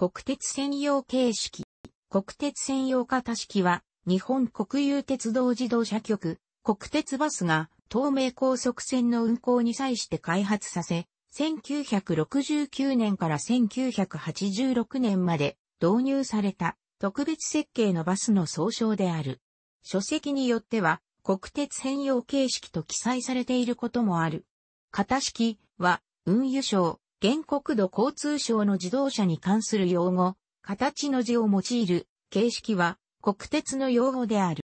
国鉄専用形式。国鉄専用型式は、日本国有鉄道自動車局、国鉄バスが、東名高速線の運行に際して開発させ、1969年から1986年まで導入された特別設計のバスの総称である。書籍によっては国鉄専用形式と記載されていることもある。型式は運輸省原国土交通省の自動車に関する用語、形の字を用いる形式は国鉄の用語である。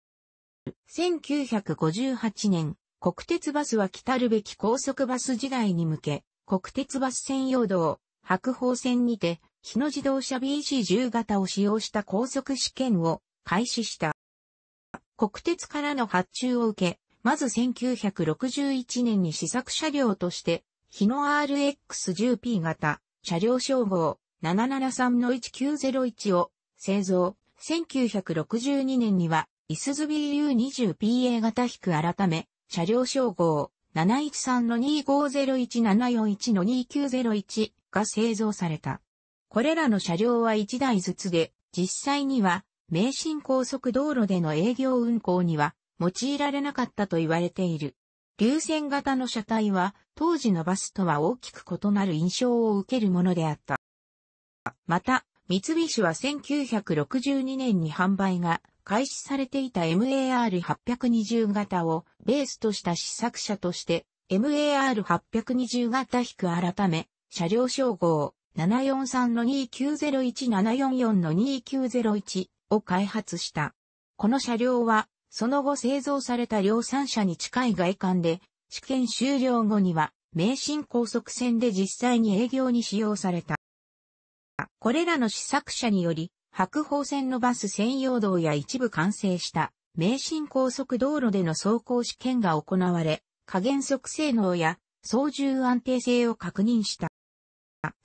1958年、国鉄バスは来たるべき高速バス時代に向け、国鉄バス専用道、白鳳線にて、日野自動車 BC10 型を使用した高速試験を開始した。国鉄からの発注を受け、まず1961年に試作車両として日野 RX10P 型車両称号773-1901を製造。1962年には、イスズ BU20PA 型引く改め、車両称号713-2501-741-2901が製造された。これらの車両は1台ずつで、実際には、名神高速道路での営業運行には用いられなかったと言われている。流線型の車体は当時のバスとは大きく異なる印象を受けるものであった。また、三菱は1962年に販売が開始されていた MAR820 型をベースとした試作車として MAR820 型引く改め車両称号743-2901744-2901を開発した。この車両はその後製造された量産車に近い外観で、試験終了後には、名神高速線で実際に営業に使用された。これらの試作車により、白鳳線のバス専用道や一部完成した名神高速道路での走行試験が行われ、加減速性能や操縦安定性を確認した。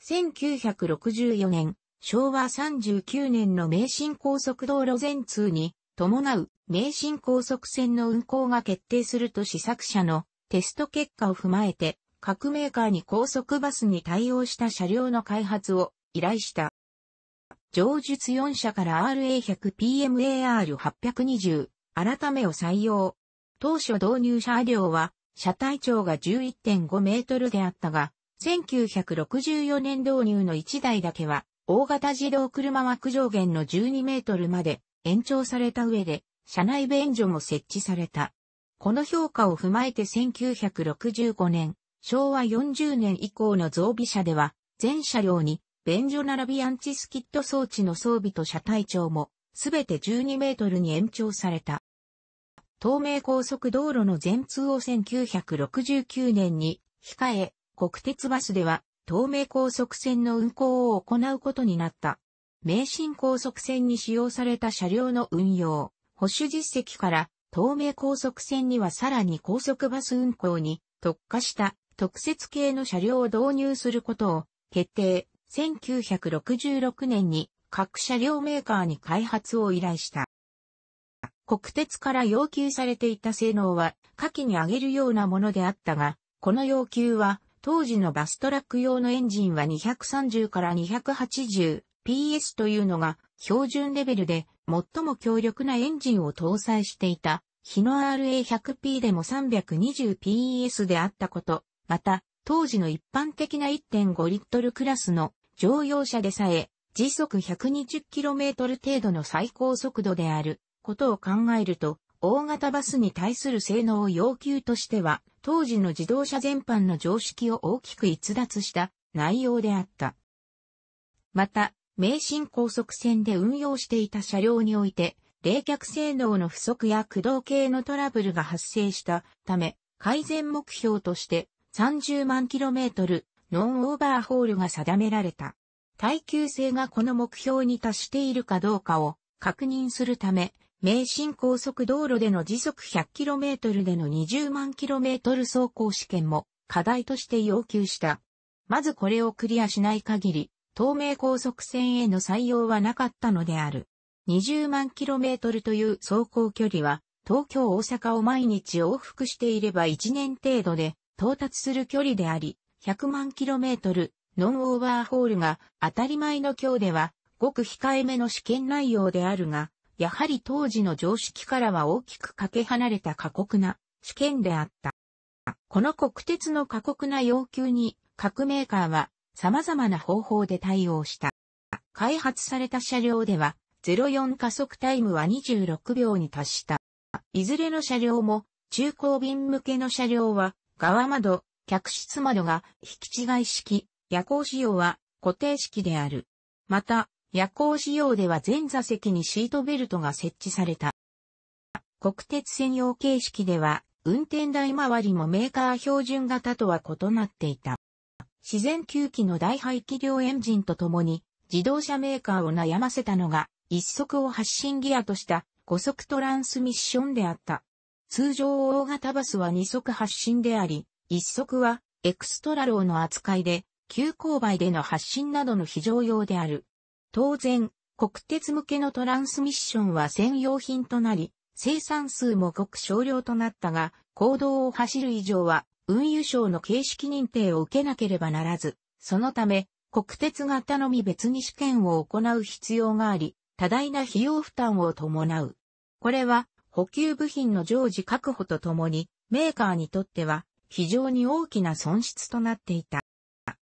1964年、昭和39年の名神高速道路全通に伴う名神高速線の運行が決定すると試作車のテスト結果を踏まえて各メーカーに高速バスに対応した車両の開発を依頼した。上述4社から RA100PMAR820 改めを採用。当初導入車両は車体長が11.5メートルであったが、1964年導入の1台だけは大型自動車枠上限の12メートルまで延長された上で、車内便所も設置された。この評価を踏まえて1965年、昭和40年以降の増備車では、全車両に便所並びアンチスキッド装置の装備と車体長も、すべて12メートルに延長された。東名高速道路の全通を1969年に控え、国鉄バスでは東名高速線の運行を行うことになった。名神高速線に使用された車両の運用、保守実績から、東名高速線にはさらに高速バス運行に特化した特設系の車両を導入することを決定。1966年に各車両メーカーに開発を依頼した。国鉄から要求されていた性能は下記に上げるようなものであったが、この要求は当時のバストラック用のエンジンは230から280 PS というのが標準レベルで最も強力なエンジンを搭載していた、日の RA100P でも 320PS であったこと、また、当時の一般的な1.5リットルクラスの乗用車でさえ、時速 120km 程度の最高速度であることを考えると、大型バスに対する性能を要求としては、当時の自動車全般の常識を大きく逸脱した内容であった。また、名神高速線で運用していた車両において、冷却性能の不足や駆動系のトラブルが発生したため、改善目標として30万キロメートルノンオーバーホールが定められた。耐久性がこの目標に達しているかどうかを確認するため、名神高速道路での時速1 0 0トルでの20万キロメートル走行試験も課題として要求した。まずこれをクリアしない限り、東名高速線への採用はなかったのである。20万キロメートルという走行距離は、東京大阪を毎日往復していれば1年程度で到達する距離であり、100万キロメートルノンオーバーホールが当たり前の今日では、ごく控えめの試験内容であるが、やはり当時の常識からは大きくかけ離れた過酷な試験であった。この国鉄の過酷な要求に各メーカーは様々な方法で対応した。開発された車両では、04加速タイムは26秒に達した。いずれの車両も、中高便向けの車両は、側窓、客室窓が引き違い式、夜行仕様は固定式である。また、夜行仕様では全座席にシートベルトが設置された。国鉄専用形式では、運転台周りもメーカー標準型とは異なっていた。自然吸気の大排気量エンジンとともに、自動車メーカーを悩ませたのが、一足を発進ギアとした五速トランスミッションであった。通常大型バスは二速発進であり、一速はエクストラローの扱いで、急勾配での発進などの非常用である。当然、国鉄向けのトランスミッションは専用品となり、生産数もごく少量となったが、公道を走る以上は運輸省の形式認定を受けなければならず、そのため、国鉄型のみ別に試験を行う必要があり、多大な費用負担を伴う。これは、補給部品の常時確保とともに、メーカーにとっては、非常に大きな損失となっていた。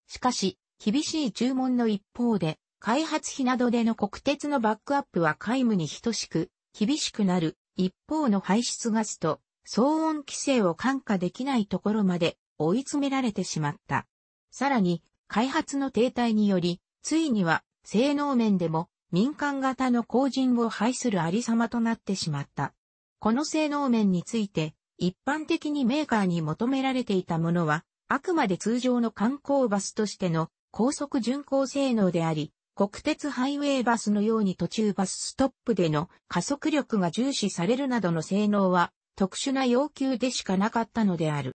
しかし、厳しい注文の一方で、開発費などでの国鉄のバックアップは皆無に等しく、厳しくなる、一方の排出ガスと騒音規制を感化できないところまで追い詰められてしまった。さらに、開発の停滞により、ついには性能面でも民間型の工人を排するありさまとなってしまった。この性能面について、一般的にメーカーに求められていたものは、あくまで通常の観光バスとしての高速巡航性能であり、国鉄ハイウェイバスのように途中バスストップでの加速力が重視されるなどの性能は特殊な要求でしかなかったのである。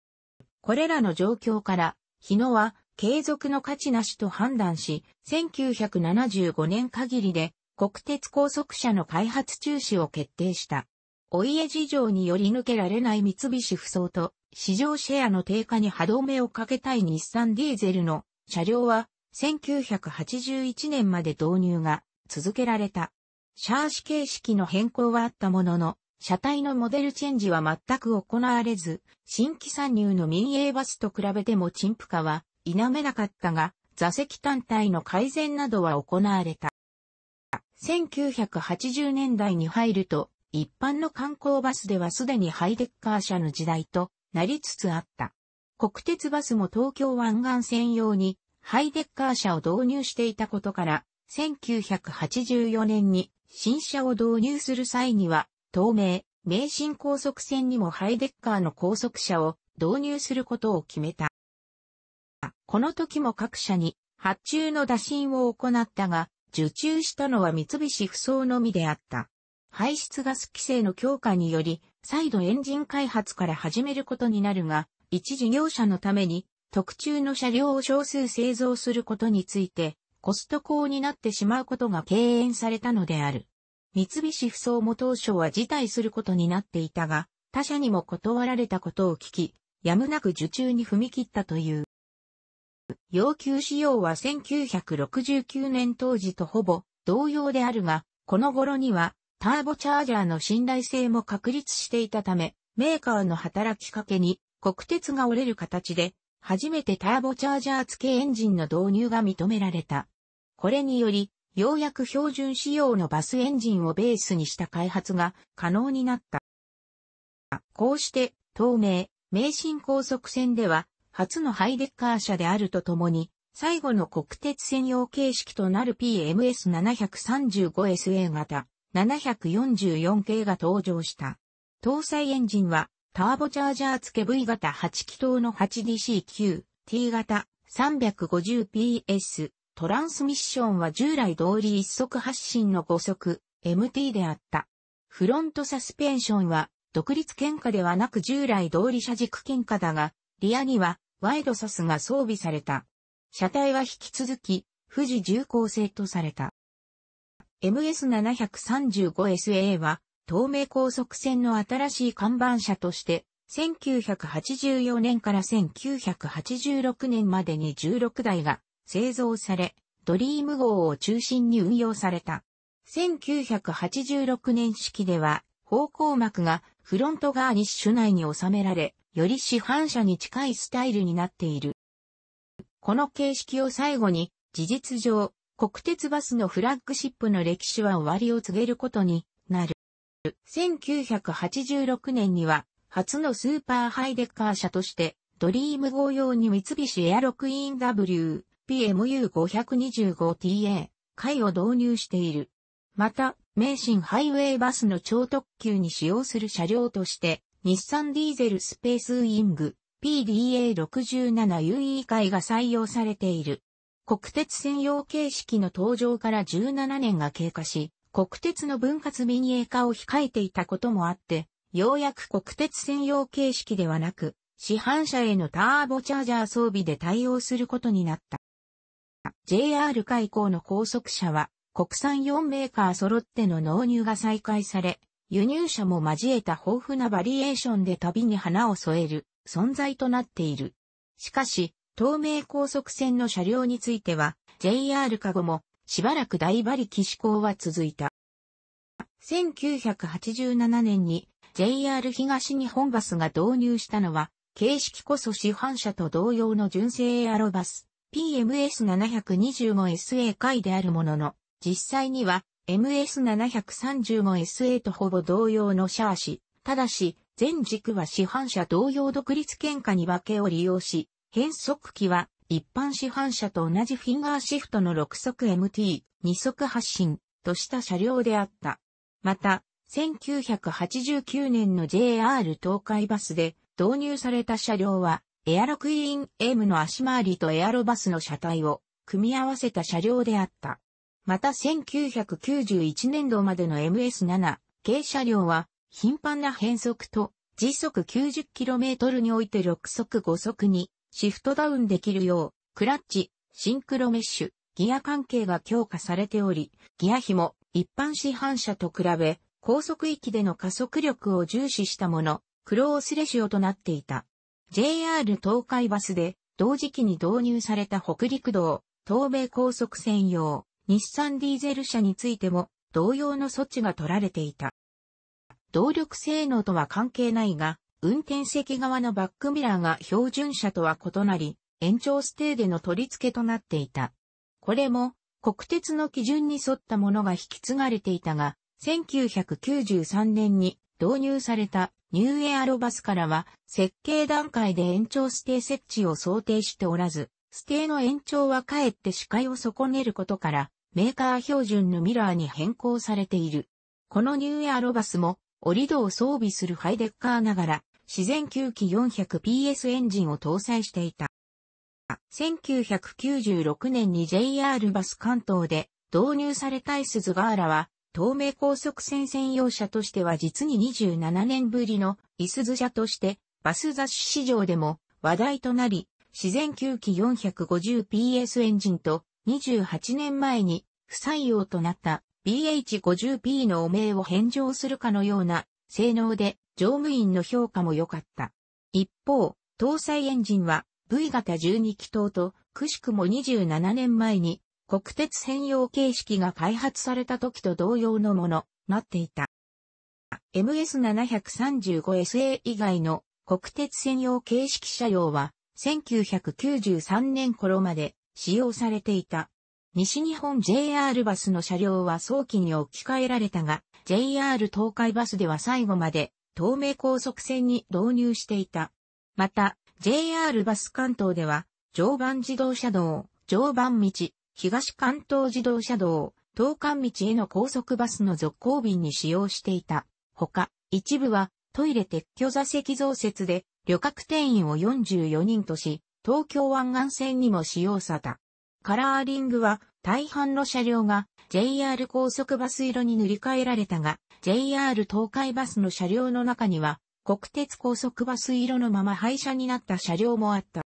これらの状況から、日野は継続の価値なしと判断し、1975年限りで国鉄高速車の開発中止を決定した。お家事情により抜けられない三菱不走と市場シェアの低下に歯止めをかけたい日産ディーゼルの車両は1981年まで導入が続けられた。シャーシ形式の変更はあったものの、車体のモデルチェンジは全く行われず、新規参入の民営バスと比べても陳腐化は否めなかったが、座席単体の改善などは行われた。1980年代に入ると、一般の観光バスではすでにハイデッカー車の時代となりつつあった。国鉄バスも東京湾岸線用にハイデッカー車を導入していたことから、1984年に新車を導入する際には東名、名神高速線にもハイデッカーの高速車を導入することを決めた。この時も各社に発注の打診を行ったが、受注したのは三菱不走のみであった。排出ガス規制の強化により、再度エンジン開発から始めることになるが、一事業者のために特注の車両を少数製造することについて、コスト高になってしまうことが敬遠されたのである。三菱不相も当初は辞退することになっていたが、他社にも断られたことを聞き、やむなく受注に踏み切ったという。要求仕様は1969年当時とほぼ同様であるが、この頃にはターボチャージャーの信頼性も確立していたため、メーカーの働きかけに国鉄が折れる形で、初めてターボチャージャー付けエンジンの導入が認められた。これにより、ようやく標準仕様のバスエンジンをベースにした開発が可能になった。こうして、東名、名神高速線では、初のハイデッカー車であるとともに、最後の国鉄専用形式となる PMS735SA 型、744系が登場した。搭載エンジンは、ターボチャージャー付け V 型8気筒の 8DC9T 型 350PS トランスミッションは従来通り一足発進の5足、MT であった。フロントサスペンションは、独立喧嘩ではなく従来通り車軸喧嘩だが、リアにはワイドサスが装備された。車体は引き続き、富士重工製とされた。MS735SA は、東名高速線の新しい看板車として、1984年から1986年までに16台が製造され、ドリーム号を中心に運用された。1986年式では、方向幕がフロントガーニッシュ内に収められ、より市販車に近いスタイルになっている。この形式を最後に、事実上、国鉄バスのフラッグシップの歴史は終わりを告げることになる。1986年には、初のスーパーハイデッカー車として、ドリーム号用に三菱エアロクイーン W PMU525TA 回を導入している。また、名神ハイウェイバスの超特急に使用する車両として、日産ディーゼルスペースウィング PDA67UE 回が採用されている。国鉄専用形式の登場から17年が経過し、国鉄の分割民営化を控えていたこともあって、ようやく国鉄専用形式ではなく、市販車へのターボチャージャー装備で対応することになった。JR 開港の高速車は国産4メーカー揃っての納入が再開され、輸入車も交えた豊富なバリエーションで旅に花を添える存在となっている。しかし、東名高速線の車両については、JR カゴもしばらく大馬力志向は続いた。1987年に JR 東日本バスが導入したのは、形式こそ市販車と同様の純正エアロバス。PMS725SA 回であるものの、実際には MS735SA とほぼ同様のシャーシ、ただし、全軸は市販車同様独立喧嘩に分けを利用し、変速機は一般市販車と同じフィンガーシフトの6速 MT、2速発進とした車両であった。また、1989年の JR 東海バスで導入された車両はエアロクイーン M の足回りとエアロバスの車体を組み合わせた車両であった。また1991年度までの MS7 系車両は頻繁な変速と時速 90km において6速5速にシフトダウンできるようクラッチ、シンクロメッシュ、ギア関係が強化されており、ギア比も一般市販車と比べ高速域での加速力を重視したもの、クロースレシオとなっていた。JR 東海バスで同時期に導入された北陸道、東米高速専用、日産ディーゼル車についても同様の措置が取られていた。動力性能とは関係ないが、運転席側のバックミラーが標準車とは異なり、延長ステーでの取り付けとなっていた。これも国鉄の基準に沿ったものが引き継がれていたが、1993年に導入されたニューエアロバスからは、設計段階で延長指定設置を想定しておらず、指定の延長はかえって視界を損ねることから、メーカー標準のミラーに変更されている。このニューエアロバスも、折戸を装備するハイデッカーながら、自然吸気 400PS エンジンを搭載していた。1996年に JR バス関東で導入されたイスズガーラは東名高速線専用車としては実に27年ぶりの、イスズ車として、バス雑誌市場でも話題となり、自然吸気 450PS エンジンと、28年前に不採用となった BH50P の汚名を返上するかのような性能で乗務員の評価も良かった。一方、搭載エンジンは V 型12気筒とくしくも27年前に国鉄専用形式が開発された時と同様のもの、なっていた。MS735SA 以外の国鉄専用形式車両は、1993年頃まで使用されていた。西日本 JR バスの車両は早期に置き換えられたが、JR 東海バスでは最後まで東名高速線に導入していた。また、JR バス関東では、常磐自動車道、常磐道、東関東自動車道、東関道への高速バスの続行便に使用していた。ほか、一部はトイレ撤去座席増設で旅客定員を44人とし、東京湾岸線にも使用された。カラーリングは大半の車両が JR 高速バス色に塗り替えられたが、JR 東海バスの車両の中には国鉄高速バス色のまま廃車になった車両もあった。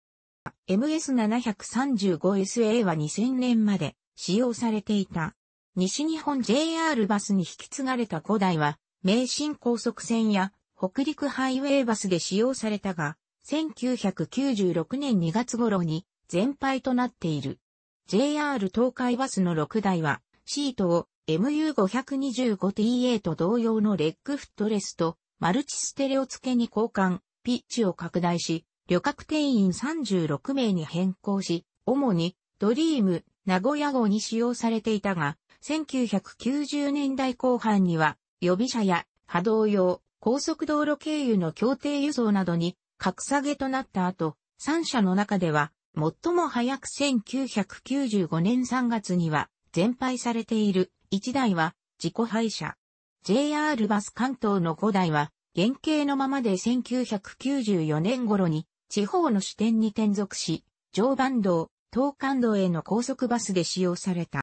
MS735SA は2000年まで使用されていた。西日本 JR バスに引き継がれた5台は、名神高速線や北陸ハイウェイバスで使用されたが、1996年2月頃に全廃となっている。JR 東海バスの6台は、シートを MU525TA と同様のレッグフットレスとマルチステレオ付けに交換、ピッチを拡大し、旅客定員36名に変更し、主にドリーム、名古屋号に使用されていたが、1990年代後半には予備車や波動用、高速道路経由の協定輸送などに格下げとなった後、3社の中では最も早く1995年3月には全廃されている1台は自己廃車。JR バス関東の5台は原型のままで1994年頃に地方の支店に転属し、常磐道、東関道への高速バスで使用された。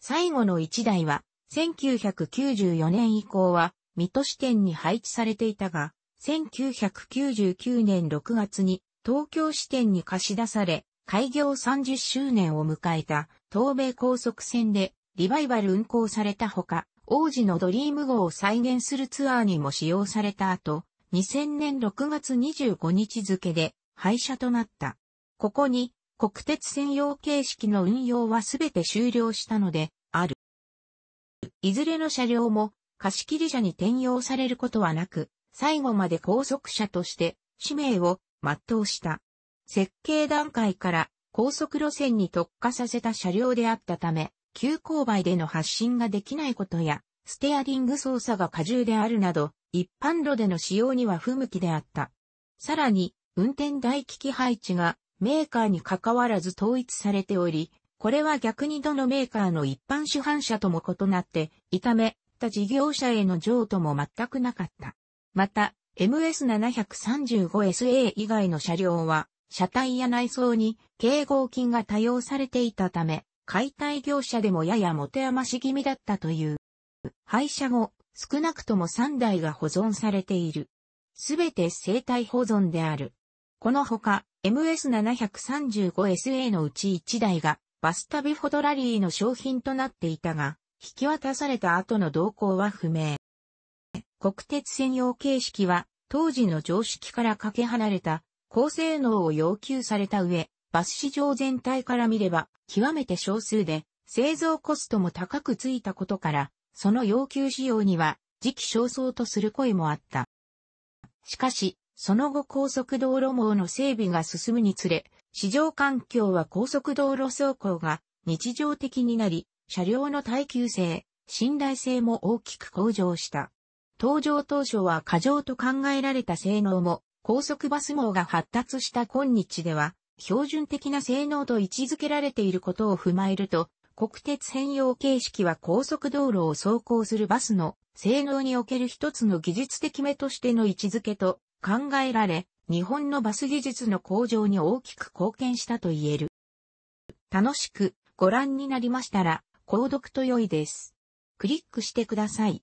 最後の1台は、1994年以降は、水戸支店に配置されていたが、1999年6月に東京支店に貸し出され、開業30周年を迎えた東米高速線でリバイバル運行されたほか、王子のドリーム号を再現するツアーにも使用された後、2000年6月25日付で廃車となった。ここに国鉄専用形式の運用はすべて終了したのである。いずれの車両も貸切車に転用されることはなく、最後まで高速車として使命を全うした。設計段階から高速路線に特化させた車両であったため、急勾配での発進ができないことや、ステアリング操作が過重であるなど、一般路での使用には不向きであった。さらに、運転台機器配置がメーカーに関わらず統一されており、これは逆にどのメーカーの一般主犯者とも異なって、いため、他事業者への譲渡も全くなかった。また、MS735SA 以外の車両は、車体や内装に警合金が多用されていたため、解体業者でもやや持て余し気味だったという。廃車後、少なくとも3台が保存されている。すべて生体保存である。このほか、MS735SA のうち1台が、バスタビフォトラリーの商品となっていたが、引き渡された後の動向は不明。国鉄専用形式は、当時の常識からかけ離れた、高性能を要求された上、バス市場全体から見れば、極めて少数で、製造コストも高くついたことから、その要求仕様には、時期尚早とする声もあった。しかし、その後高速道路網の整備が進むにつれ、市場環境は高速道路走行が日常的になり、車両の耐久性、信頼性も大きく向上した。登場当初は過剰と考えられた性能も、高速バス網が発達した今日では、標準的な性能と位置づけられていることを踏まえると、国鉄専用形式は高速道路を走行するバスの性能における一つの技術的目としての位置づけと考えられ、日本のバス技術の向上に大きく貢献したと言える。楽しくご覧になりましたら、購読と良いです。クリックしてください。